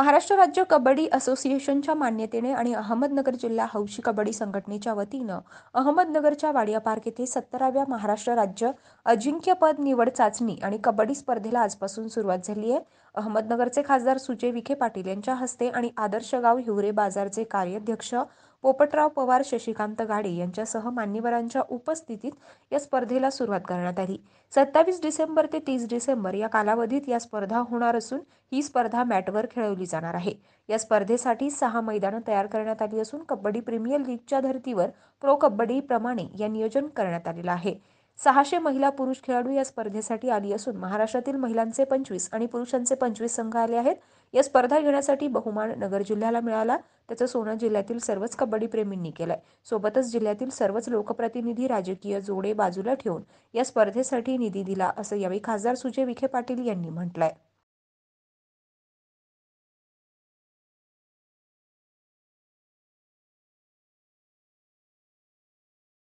महाराष्ट्र राज्य कबड्डी असोसिएशनच्या मान्यतेने आणि अहमदनगर जिल्हा हौशी कबड्डी संघटनेच्या वतीनं अहमदनगरच्या वाडिया पार्क येथे सत्तराव्या महाराष्ट्र राज्य अजिंक्यपद निवड चाचणी आणि कबड्डी स्पर्धेला आजपासून सुरुवात झाली आहे अहमदनगरचे खासदार सुजय विखे पाटील यांच्या हस्ते आणि आदर्श गाव हिवरे बाजारचे कार्याध्यक्ष पोपटराव पवार शशिकांत गाडे यांच्यासह मान्यवरांच्या उपस्थितीत या स्पर्धेला सुरुवात करण्यात आली सत्तावीस डिसेंबर ते तीस डिसेंबर या कालावधीत या स्पर्धा होणार असून ही स्पर्धा मॅटवर खेळवली जाणार आहे या स्पर्धेसाठी सहा मैदानं तयार करण्यात आली असून कबड्डी प्रीमियर लीगच्या धर्तीवर प्रो कबड्डीप्रमाणे या नियोजन करण्यात आलेलं आहे सहाशे महिला पुरुष खेळाडू या स्पर्धेसाठी आली असून महाराष्ट्रातील महिलांचे पंचवीस आणि पुरुषांचे पंचवीस संघ आले आहेत या स्पर्धा घेण्यासाठी बहुमान नगर जिल्ह्याला मिळाला त्याचं सोनं जिल्ह्यातील सर्वच कबड्डी प्रेमींनी केलंय सोबतच जिल्ह्यातील सर्वच लोकप्रतिनिधी राजकीय जोडे बाजूला ठेवून या स्पर्धेसाठी निधी दिला असं यावेळी खासदार सुजय विखे पाटील यांनी म्हटलंय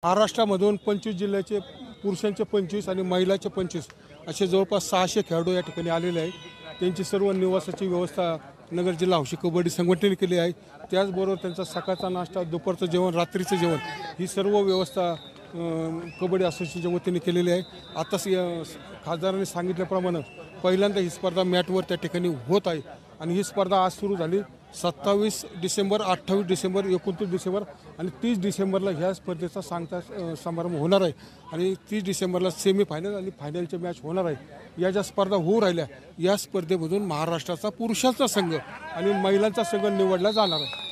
महाराष्ट्रामधून पंचवीस जिल्ह्याचे पुरुषांचे पंचवीस आणि महिलाचे पंचवीस असे जवळपास सहाशे खेळाडू या ठिकाणी आलेले आहेत त्यांची सर्व निवासाची व्यवस्था नगर जिल्हा हौशी कबड्डी संघटनेने केली आहे त्याचबरोबर त्यांचा सकाळचा नाश्ता दुपारचं जेवण रात्रीचं जेवण ही सर्व व्यवस्था कबड्डी असोसिएशनच्या वतीने केलेली आहे आताच खासदारांनी सांगितल्याप्रमाणे पहिल्यांदा ही स्पर्धा मॅटवर त्या ठिकाणी होत आहे आणि ही स्पर्धा आज सुरू झाली सत्तावीस डिसेंबर अठ्ठावीस डिसेंबर एकोणतीस डिसेंबर आणि तीस डिसेंबरला ह्या स्पर्धेचा सांगता समारंभ होणार आहे आणि तीस डिसेंबरला सेमीफायनल आणि फायनलच्या मॅच होणार आहे या ज्या स्पर्धा होऊ राहिल्या या स्पर्धेमधून महाराष्ट्राचा पुरुषांचा संघ आणि महिलांचा संघ निवडला जाणार आहे